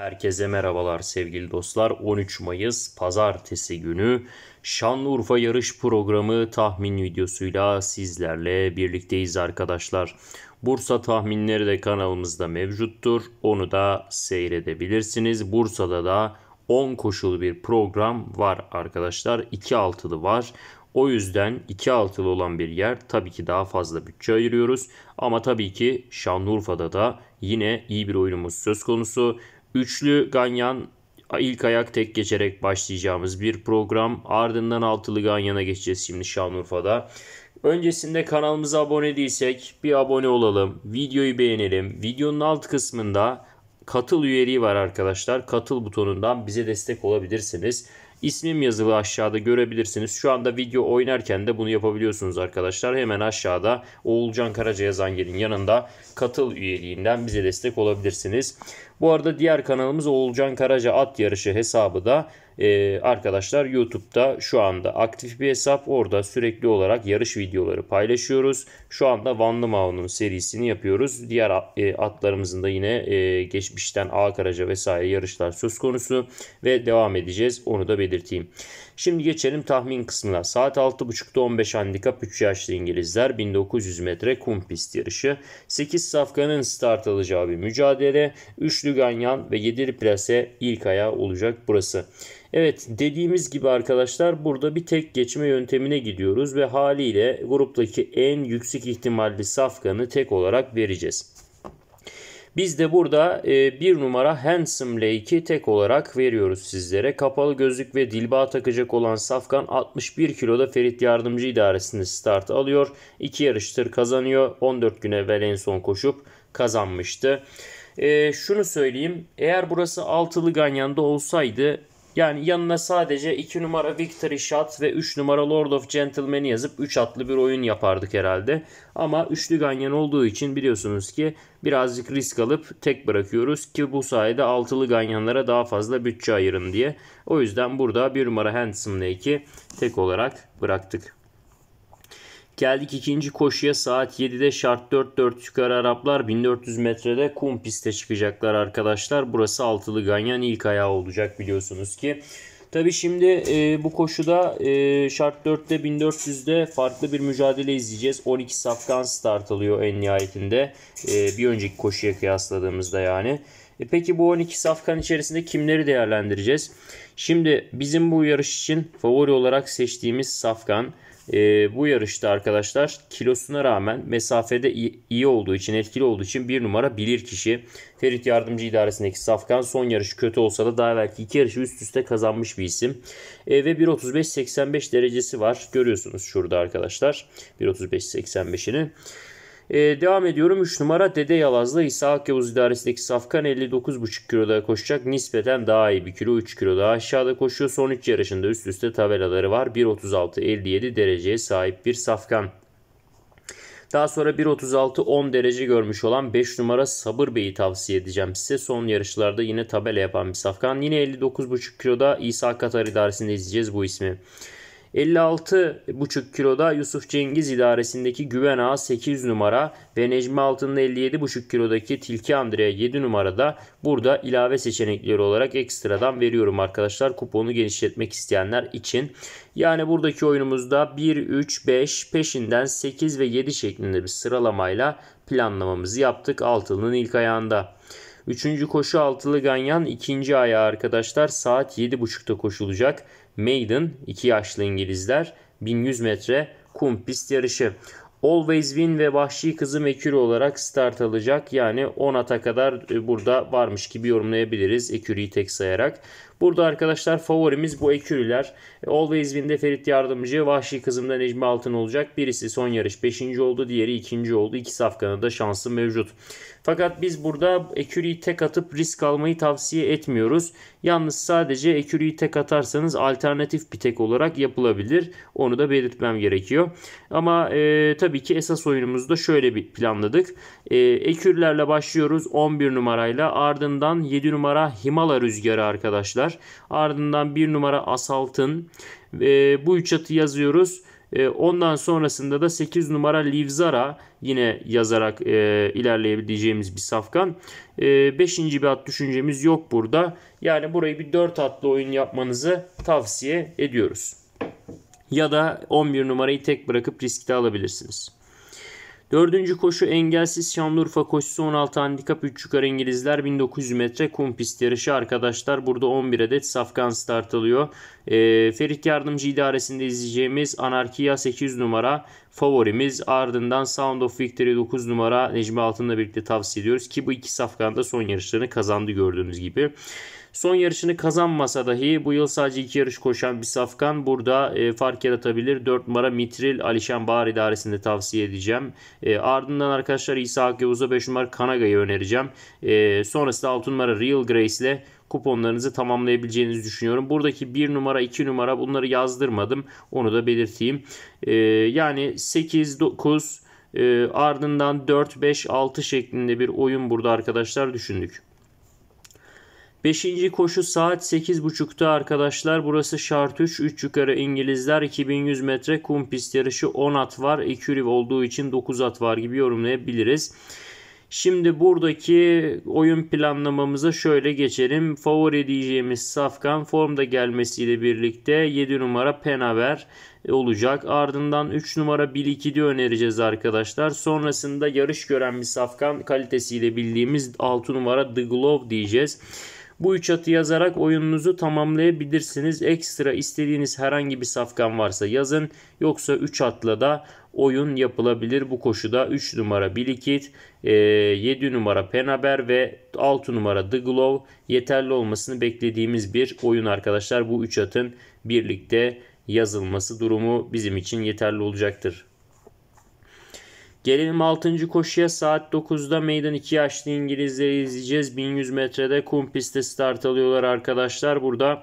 Herkese merhabalar sevgili dostlar. 13 Mayıs pazartesi günü Şanlıurfa yarış programı tahmin videosuyla sizlerle birlikteyiz arkadaşlar. Bursa tahminleri de kanalımızda mevcuttur. Onu da seyredebilirsiniz. Bursa'da da 10 koşulu bir program var arkadaşlar. 2 altılı var. O yüzden 2 altılı olan bir yer tabii ki daha fazla bütçe ayırıyoruz. Ama tabii ki Şanlıurfa'da da yine iyi bir oyunumuz söz konusu. Üçlü ganyan ilk ayak tek geçerek başlayacağımız bir program. Ardından altılı ganyana geçeceğiz şimdi Şanlıurfa'da. Öncesinde kanalımıza abone değilsek bir abone olalım. Videoyu beğenelim. Videonun alt kısmında katıl üyeliği var arkadaşlar. Katıl butonundan bize destek olabilirsiniz. İsmim yazılı aşağıda görebilirsiniz. Şu anda video oynarken de bunu yapabiliyorsunuz arkadaşlar. Hemen aşağıda Oğulcan Karaca yazan gelin yanında katıl üyeliğinden bize destek olabilirsiniz. Bu arada diğer kanalımız Oğulcan Karaca at yarışı hesabı da ee, arkadaşlar YouTube'da şu anda aktif bir hesap. Orada sürekli olarak yarış videoları paylaşıyoruz. Şu anda Vanlı Mau'nun serisini yapıyoruz. Diğer e, atlarımızın da yine e, geçmişten A karaca vesaire yarışlar söz konusu ve devam edeceğiz. Onu da belirteyim. Şimdi geçelim tahmin kısmına. Saat 6.30'da 15 handikap 3 yaşlı İngilizler 1900 metre kum pist yarışı. 8 safkanın start alacağı bir mücadele. Üçlü ganyan ve yedili plase ilk aya olacak burası. Evet dediğimiz gibi arkadaşlar burada bir tek geçme yöntemine gidiyoruz ve haliyle gruptaki en yüksek ihtimalli safkanı tek olarak vereceğiz. Biz de burada e, bir numara Handsome Lake'i tek olarak veriyoruz sizlere. Kapalı gözlük ve dilba takacak olan Safkan 61 kiloda Ferit Yardımcı İdaresi'nde start alıyor. 2 yarıştır kazanıyor. 14 gün evvel en son koşup kazanmıştı. E, şunu söyleyeyim. Eğer burası altılı ganyanda olsaydı yani yanına sadece 2 numara Victory Shot ve 3 numara Lord of Gentleman'i yazıp 3 atlı bir oyun yapardık herhalde. Ama üçlü ganyan olduğu için biliyorsunuz ki birazcık risk alıp tek bırakıyoruz ki bu sayede altılı ganyanlara daha fazla bütçe ayırın diye. O yüzden burada 1 numara Handsome Lake'i tek olarak bıraktık. Geldik ikinci koşuya saat 7'de şart 4-4 yukarı Araplar 1400 metrede kum piste çıkacaklar arkadaşlar. Burası altılı ganyan ilk ayağı olacak biliyorsunuz ki. Tabi şimdi e, bu koşuda e, şart 4'te 1400'de farklı bir mücadele izleyeceğiz. 12 safkan start alıyor en nihayetinde. E, bir önceki koşuya kıyasladığımızda yani. E peki bu 12 safkan içerisinde kimleri değerlendireceğiz? Şimdi bizim bu yarış için favori olarak seçtiğimiz safkan e, bu yarışta arkadaşlar kilosuna rağmen mesafede iyi, olduğu için etkili olduğu için bir numara bilir kişi. Ferit Yardımcı İdaresi'ndeki Safkan son yarış kötü olsa da daha belki iki yarışı üst üste kazanmış bir isim. E, ve 1.35-85 derecesi var. Görüyorsunuz şurada arkadaşlar 1.35-85'ini. Ee, devam ediyorum. 3 numara Dede Yalazlı, İsa Akyavuz idaresindeki Safkan 59,5 kilo daha koşacak. Nispeten daha iyi bir kilo 3 kilo daha aşağıda koşuyor. Son 3 yarışında üst üste tabelaları var. 1.36-57 dereceye sahip bir Safkan. Daha sonra 1.36-10 derece görmüş olan 5 numara Sabır Bey'i tavsiye edeceğim size. Son yarışlarda yine tabela yapan bir safkan. Yine 59,5 kiloda İsa Katar idaresinde izleyeceğiz bu ismi. 56,5 kiloda Yusuf Cengiz idaresindeki Güven Ağa 8 numara ve Necmi Altın'ın 57,5 kilodaki Tilki Andrea 7 numarada burada ilave seçenekleri olarak ekstradan veriyorum arkadaşlar kuponu genişletmek isteyenler için. Yani buradaki oyunumuzda 1, 3, 5 peşinden 8 ve 7 şeklinde bir sıralamayla planlamamızı yaptık altılının ilk ayağında. Üçüncü koşu altılı ganyan ikinci ayağı arkadaşlar saat 7.30'da koşulacak. Maiden 2 yaşlı İngilizler 1100 metre kum pist yarışı. Always Win ve Vahşi Kızı Mekür olarak start alacak. Yani 10 ata kadar e, burada varmış gibi yorumlayabiliriz Ekürü'yü tek sayarak. Burada arkadaşlar favorimiz bu eküriler. E, Always Win'de Ferit Yardımcı, Vahşi Kızım'da Necmi Altın olacak. Birisi son yarış 5. oldu, diğeri 2. oldu. İki safkanın da şansı mevcut. Fakat biz burada eküriyi tek atıp risk almayı tavsiye etmiyoruz. Yalnız sadece eküriyi tek atarsanız alternatif bir tek olarak yapılabilir. Onu da belirtmem gerekiyor. Ama e, tabii ki esas oyunumuzda şöyle bir planladık. E, ekürlerle başlıyoruz 11 numarayla ardından 7 numara Himala Rüzgarı arkadaşlar arkadaşlar. Ardından bir numara Asaltın. E, bu üç atı yazıyoruz. E, ondan sonrasında da 8 numara Livzara yine yazarak e, ilerleyebileceğimiz bir safkan. 5. E, beşinci bir at düşüncemiz yok burada. Yani burayı bir 4 atlı oyun yapmanızı tavsiye ediyoruz. Ya da 11 numarayı tek bırakıp riskte alabilirsiniz. Dördüncü koşu engelsiz Şanlıurfa koşusu 16 handikap 3 yukarı İngilizler 1900 metre kum pist yarışı arkadaşlar. Burada 11 adet safkan start alıyor. E, ee, Ferik Yardımcı idaresinde izleyeceğimiz Anarkia 8 numara favorimiz. Ardından Sound of Victory 9 numara Necmi Altın'la birlikte tavsiye ediyoruz. Ki bu iki safkan da son yarışlarını kazandı gördüğünüz gibi. Son yarışını kazanmasa dahi bu yıl sadece iki yarış koşan bir safkan burada e, fark yaratabilir. 4 numara Mitril Alişan Bahar idaresinde tavsiye edeceğim. E, ardından arkadaşlar İsa Hakkı Yavuz'a 5 numara Kanaga'yı önereceğim. E, sonrasında 6 numara Real Grace ile kuponlarınızı tamamlayabileceğinizi düşünüyorum. Buradaki 1 numara 2 numara bunları yazdırmadım. Onu da belirteyim. E, yani 8 9 e, ardından 4 5 6 şeklinde bir oyun burada arkadaşlar düşündük. Beşinci koşu saat 8.30'da arkadaşlar. Burası şart 3. 3 yukarı İngilizler 2100 metre kum pist yarışı 10 at var. Ekürüv olduğu için 9 at var gibi yorumlayabiliriz. Şimdi buradaki oyun planlamamıza şöyle geçelim. Favori diyeceğimiz Safkan formda gelmesiyle birlikte 7 numara Penaver olacak. Ardından 3 numara 1-2'de önereceğiz arkadaşlar. Sonrasında yarış gören bir Safkan kalitesiyle bildiğimiz 6 numara The Glove diyeceğiz. Bu üç atı yazarak oyununuzu tamamlayabilirsiniz. Ekstra istediğiniz herhangi bir safkan varsa yazın. Yoksa 3 atla da oyun yapılabilir. Bu koşuda 3 numara Bilikit, 7 e, numara Penaber ve 6 numara The Glove yeterli olmasını beklediğimiz bir oyun arkadaşlar. Bu 3 atın birlikte yazılması durumu bizim için yeterli olacaktır. Gelelim 6. koşuya saat 9'da meydan 2 yaşlı İngilizleri izleyeceğis. 1100 metrede kum pistte start alıyorlar arkadaşlar. Burada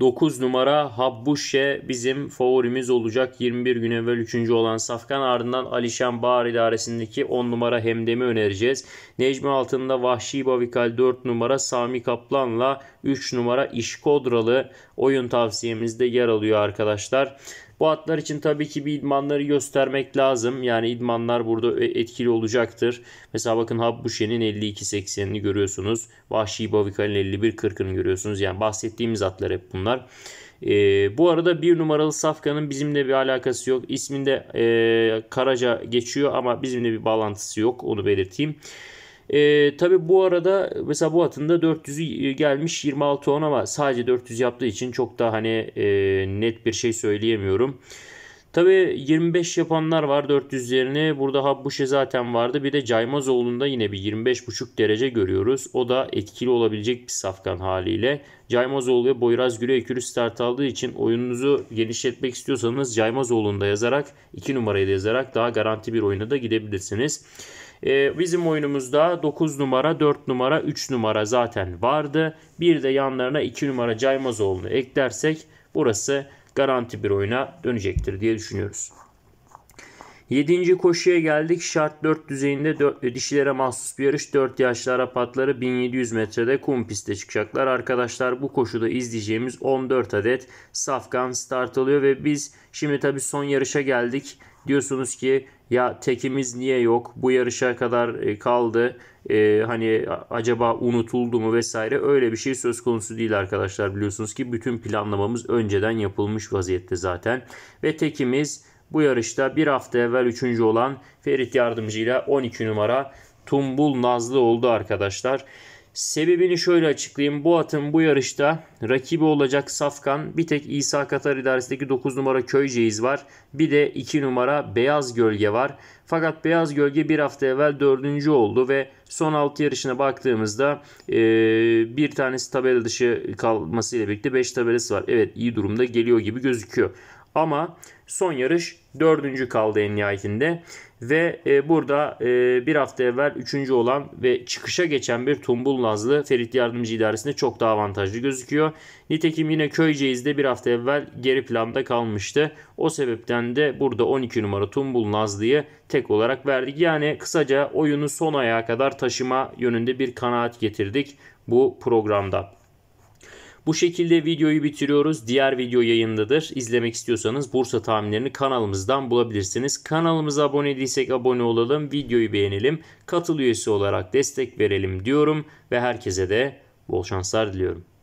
9 numara Habbuşe bizim favorimiz olacak. 21 gün evvel 3. olan Safkan ardından Alişan Bağır idaresindeki 10 numara Hemdem'i önereceğiz. Necmi altında Vahşi Bavikal 4 numara Sami Kaplan'la 3 numara İşkodralı oyun tavsiyemizde yer alıyor arkadaşlar. Bu atlar için tabii ki bir idmanları göstermek lazım. Yani idmanlar burada e, etkili olacaktır. Mesela bakın Habbuşe'nin 52-80'ini görüyorsunuz. Vahşi Bavikal'in 51-40'ını görüyorsunuz. Yani bahsettiğimiz atlar hep bunlar. E, bu arada bir numaralı Safkan'ın bizimle bir alakası yok. İsminde e, Karaca geçiyor ama bizimle bir bağlantısı yok. Onu belirteyim. E, tabii bu arada mesela bu atın da 400'ü e, gelmiş 26 10 ama sadece 400 yaptığı için çok da hani e, net bir şey söyleyemiyorum. Tabi 25 yapanlar var 400 yerine. Burada Habbuşe zaten vardı. Bir de Caymazoğlu'nda yine bir 25,5 derece görüyoruz. O da etkili olabilecek bir safkan haliyle. Caymazoğlu ve Boyraz Güle ekürü start aldığı için oyununuzu genişletmek istiyorsanız Caymazoğlu'nda yazarak 2 numarayı da yazarak daha garanti bir oyuna da gidebilirsiniz. Ee, bizim oyunumuzda 9 numara, 4 numara, 3 numara zaten vardı. Bir de yanlarına 2 numara Caymazoğlu'nu eklersek burası garanti bir oyuna dönecektir diye düşünüyoruz. 7. koşuya geldik. Şart 4 düzeyinde 4, dişilere mahsus bir yarış. 4 yaşlı Arap 1700 metrede kum pistte çıkacaklar. Arkadaşlar bu koşuda izleyeceğimiz 14 adet safkan start alıyor ve biz şimdi tabii son yarışa geldik diyorsunuz ki ya tekimiz niye yok? Bu yarışa kadar e, kaldı. Ee, hani acaba unutuldu mu vesaire öyle bir şey söz konusu değil arkadaşlar. Biliyorsunuz ki bütün planlamamız önceden yapılmış vaziyette zaten. Ve tekimiz bu yarışta bir hafta evvel 3. olan Ferit Yardımcı ile 12 numara Tumbul Nazlı oldu arkadaşlar. Sebebini şöyle açıklayayım. Bu atın bu yarışta rakibi olacak Safkan. Bir tek İsa Katar idaresindeki 9 numara Köyceğiz var. Bir de 2 numara Beyaz Gölge var. Fakat Beyaz Gölge bir hafta evvel 4. oldu ve son 6 yarışına baktığımızda e, bir tanesi tabela dışı kalmasıyla birlikte 5 tabelası var. Evet iyi durumda geliyor gibi gözüküyor. Ama son yarış dördüncü kaldı en nihayetinde. Ve e, burada e, bir hafta evvel üçüncü olan ve çıkışa geçen bir Tumbul Nazlı Ferit Yardımcı idaresinde çok daha avantajlı gözüküyor. Nitekim yine Köyceğiz'de bir hafta evvel geri planda kalmıştı. O sebepten de burada 12 numara Tumbul Nazlı'yı tek olarak verdik. Yani kısaca oyunu son ayağa kadar taşıma yönünde bir kanaat getirdik bu programda. Bu şekilde videoyu bitiriyoruz. Diğer video yayındadır. İzlemek istiyorsanız Bursa tahminlerini kanalımızdan bulabilirsiniz. Kanalımıza abone değilsek abone olalım, videoyu beğenelim, katıl üyesi olarak destek verelim diyorum ve herkese de bol şanslar diliyorum.